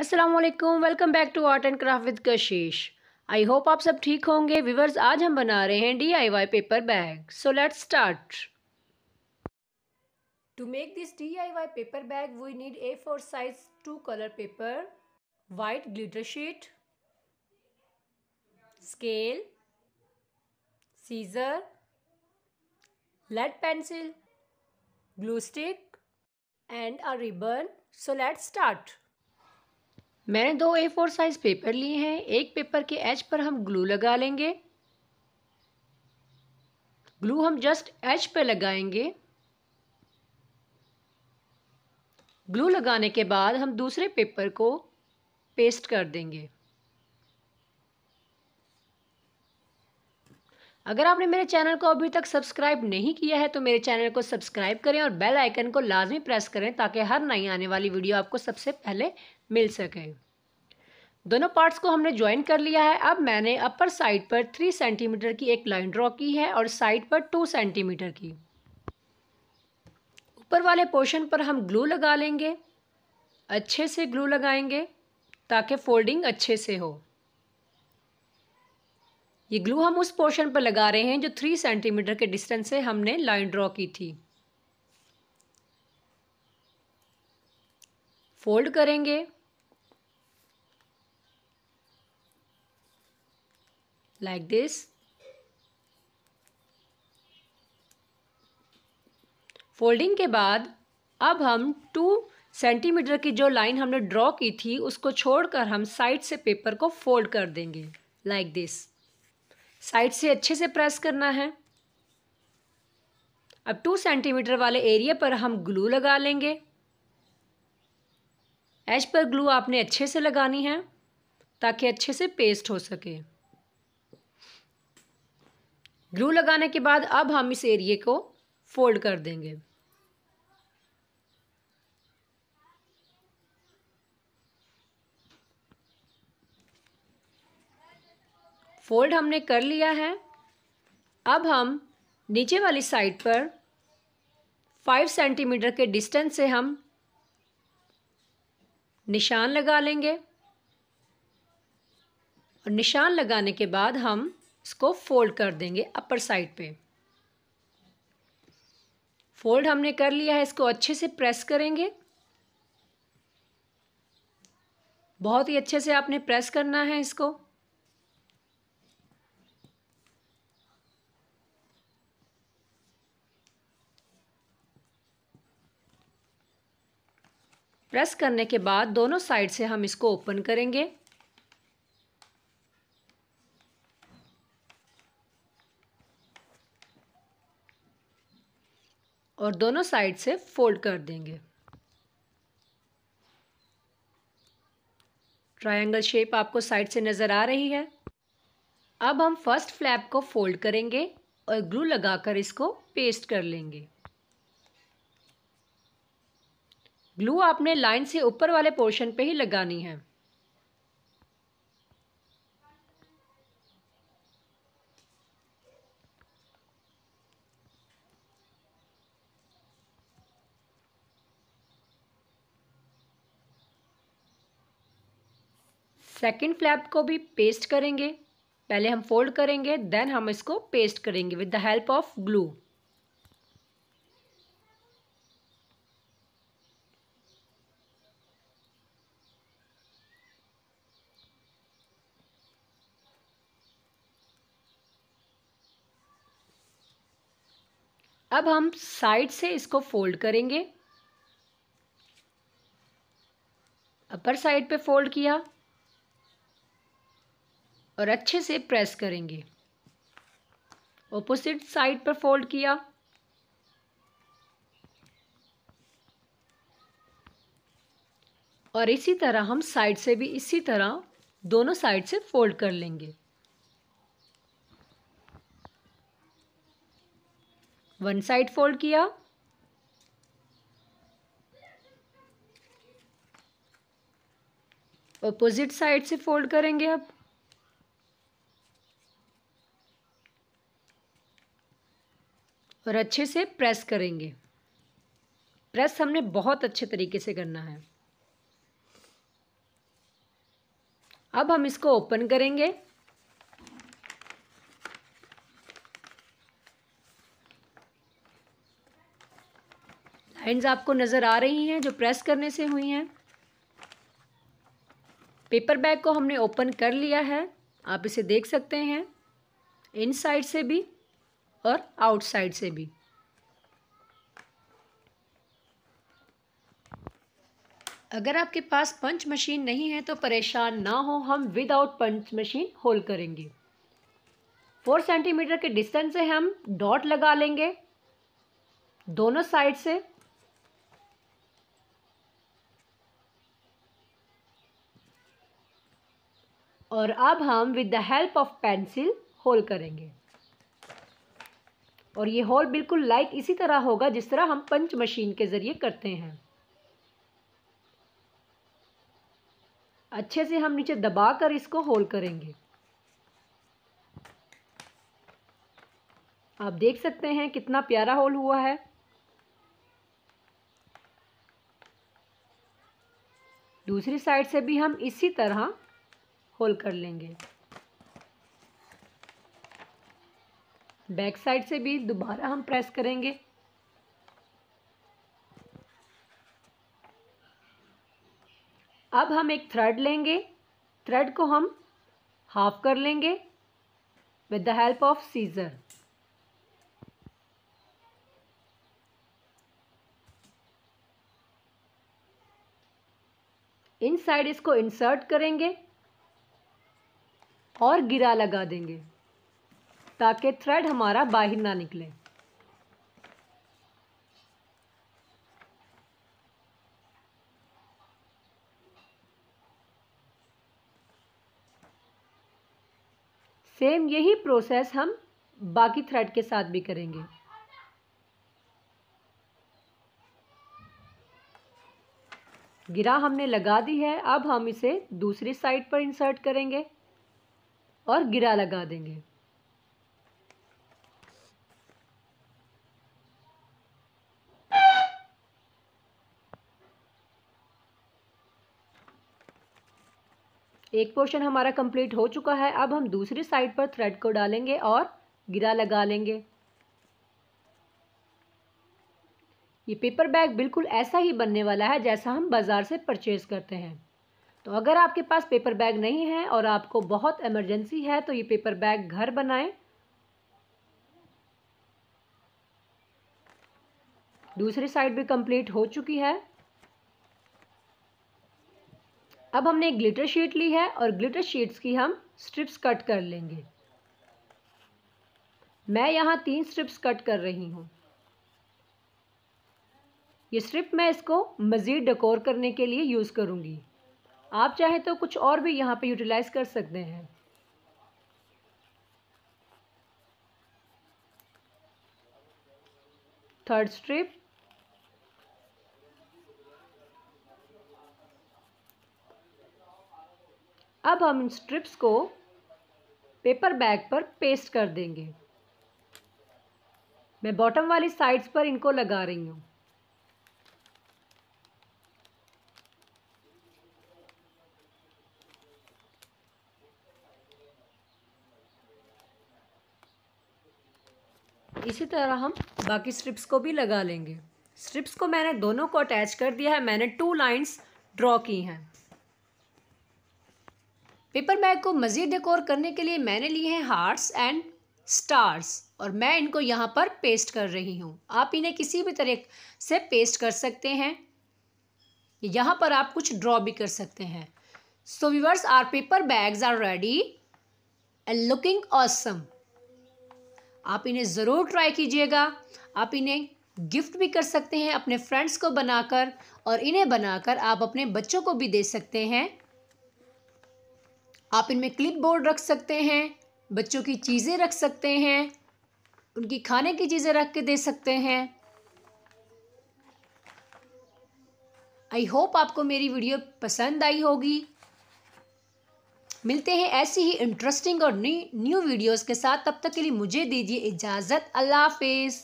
Aslam welcome back to art and craft with Kashish I hope आप सब ठीक होंगे व्यूवर्स आज हम बना रहे हैं Y paper bag so let's start to make this Y paper bag we need A four size two colour paper white glitter sheet scale scissor lead pencil glue stick and a ribbon so let's start मैंने दो ए four size paper लिए हैं एक paper के as per हम glue लगा लेंगे glue हम जस्ट एज पर लगाएंगे ग्लू लगाने के बाद हम दूसरे पेपर को पेस्ट कर देंगे अगर आपने मेरे चैनल को अभी तक सब्सक्राइब नहीं किया है तो मेरे चैनल को सब्सक्राइब करें और बेल आइकन को लाजमी प्रेस करें ताकि हर नई आने वाली वीडियो आपको सबसे पहले मिल सके दोनों पार्ट्स को हमने ज्वाइन कर लिया है अब मैंने अपर साइड पर थ्री सेंटीमीटर की एक लाइन ड्रॉ की है और साइड पर टू सेंटीमीटर की ऊपर वाले पोर्शन पर हम ग्लू लगा लेंगे अच्छे से ग्लू लगाएंगे ताकि फोल्डिंग अच्छे से हो ये ग्लू हम उस पोर्शन पर लगा रहे हैं जो थ्री सेंटीमीटर के डिस्टेंस से हमने लाइन ड्रॉ की थी फोल्ड करेंगे लाइक दिस फोल्डिंग के बाद अब हम टू सेंटीमीटर की जो लाइन हमने ड्रॉ की थी उसको छोड़कर हम साइड से पेपर को फोल्ड कर देंगे लाइक like दिस साइड से अच्छे से प्रेस करना है अब टू सेंटीमीटर वाले एरिया पर हम ग्लू लगा लेंगे एज पर ग्लू आपने अच्छे से लगानी है ताकि अच्छे से पेस्ट हो सके ग्लू लगाने के बाद अब हम इस एरिए को फोल्ड कर देंगे फोल्ड हमने कर लिया है अब हम नीचे वाली साइड पर फाइव सेंटीमीटर के डिस्टेंस से हम निशान लगा लेंगे और निशान लगाने के बाद हम इसको फोल्ड कर देंगे अपर साइड पे फोल्ड हमने कर लिया है इसको अच्छे से प्रेस करेंगे बहुत ही अच्छे से आपने प्रेस करना है इसको प्रेस करने के बाद दोनों साइड से हम इसको ओपन करेंगे और दोनों साइड से फोल्ड कर देंगे ट्रायंगल शेप आपको साइड से नज़र आ रही है अब हम फर्स्ट फ्लैप को फोल्ड करेंगे और ग्लू लगाकर इसको पेस्ट कर लेंगे ग्लू आपने लाइन से ऊपर वाले पोर्शन पे ही लगानी है सेकेंड फ्लैप को भी पेस्ट करेंगे पहले हम फोल्ड करेंगे देन हम इसको पेस्ट करेंगे with the help of glue अब हम साइड से इसको फोल्ड करेंगे अपर साइड पे फोल्ड किया और अच्छे से प्रेस करेंगे ओपोजिट साइड पर फोल्ड किया और इसी तरह हम साइड से भी इसी तरह दोनों साइड से फोल्ड कर लेंगे वन साइड फोल्ड किया ऑपोजिट साइड से फोल्ड करेंगे अब और अच्छे से प्रेस करेंगे प्रेस हमने बहुत अच्छे तरीके से करना है अब हम इसको ओपन करेंगे हैंड्स आपको नज़र आ रही हैं जो प्रेस करने से हुई हैं पेपर बैग को हमने ओपन कर लिया है आप इसे देख सकते हैं इन साइड से भी और आउट साइड से भी अगर आपके पास पंच मशीन नहीं है तो परेशान ना हो हम विदाउट पंच मशीन होल करेंगे फोर सेंटीमीटर के डिस्टेंस से हम डॉट लगा लेंगे दोनों साइड से और अब हम with the help of pencil hole करेंगे और ये होल बिल्कुल लाइक इसी तरह होगा जिस तरह हम पंच मशीन के ज़रिए करते हैं अच्छे से हम नीचे दबा कर इसको होल करेंगे आप देख सकते हैं कितना प्यारा होल हुआ है दूसरी साइड से भी हम इसी तरह होल कर लेंगे बैक साइड से भी दोबारा हम प्रेस करेंगे अब हम एक थ्रेड लेंगे थ्रेड को हम हाफ कर लेंगे with the help of scissor inside इसको इंसर्ट करेंगे और गिरा लगा देंगे ताकि थ्रेड हमारा बाहर ना निकले सेम यही प्रोसेस हम बाकी थ्रेड के साथ भी करेंगे गिरा हमने लगा दी है अब हम इसे दूसरी साइड पर इंसर्ट करेंगे और गिरा लगा देंगे एक पोर्शन हमारा कंप्लीट हो चुका है अब हम दूसरी साइड पर थ्रेड को डालेंगे और गिरा लगा लेंगे ये पेपर बैग बिल्कुल ऐसा ही बनने वाला है जैसा हम बाज़ार से परचेज़ करते हैं तो अगर आपके पास पेपर बैग नहीं है और आपको बहुत इमरजेंसी है तो ये पेपर बैग घर बनाएं दूसरी साइड भी कंप्लीट हो चुकी है अब हमने एक ग्लिटर शीट ली है और ग्लिटर शीट्स की हम स्ट्रिप्स कट कर लेंगे मैं यहाँ तीन स्ट्रिप्स कट कर रही हूँ ये स्ट्रिप मैं इसको मज़ीद डेकोर करने के लिए यूज़ करूँगी आप चाहे तो कुछ और भी यहाँ पे यूटिलाइज कर सकते हैं थर्ड स्ट्रिप अब हम इन स्ट्रिप्स को पेपर बैग पर पेस्ट कर देंगे मैं बॉटम वाली साइड्स पर इनको लगा रही हूँ इसी तरह हम बाकी स्ट्रिप्स को भी लगा लेंगे स्ट्रिप्स को मैंने दोनों को अटैच कर दिया है मैंने टू लाइंस ड्रॉ की हैं पेपर बैग को मज़ीद डेकोर करने के लिए मैंने लिए हैं हार्ट्स एंड स्टार्स और मैं इनको यहाँ पर पेस्ट कर रही हूँ आप इन्हें किसी भी तरह से पेस्ट कर सकते हैं यहाँ पर आप कुछ ड्रॉ भी कर सकते हैं so viewers are paper bags are ready and looking awesome आप इन्हें ज़रूर ट्राई कीजिएगा आप इन्हें गिफ्ट भी कर सकते हैं अपने फ्रेंड्स को बनाकर और इन्हें बनाकर आप अपने बच्चों को भी दे सकते हैं आप इनमें क्लिप बोर्ड रख सकते हैं बच्चों की चीज़ें रख सकते हैं उनकी खाने की चीज़ें रख के दे सकते हैं आई होप आपको मेरी वीडियो पसंद आई होगी मिलते हैं ऐसी ही इंटरेस्टिंग और न्यू न्यू वीडियोज़ के साथ तब तक के लिए मुझे दीजिए इजाज़त अल्लाह हाफिज़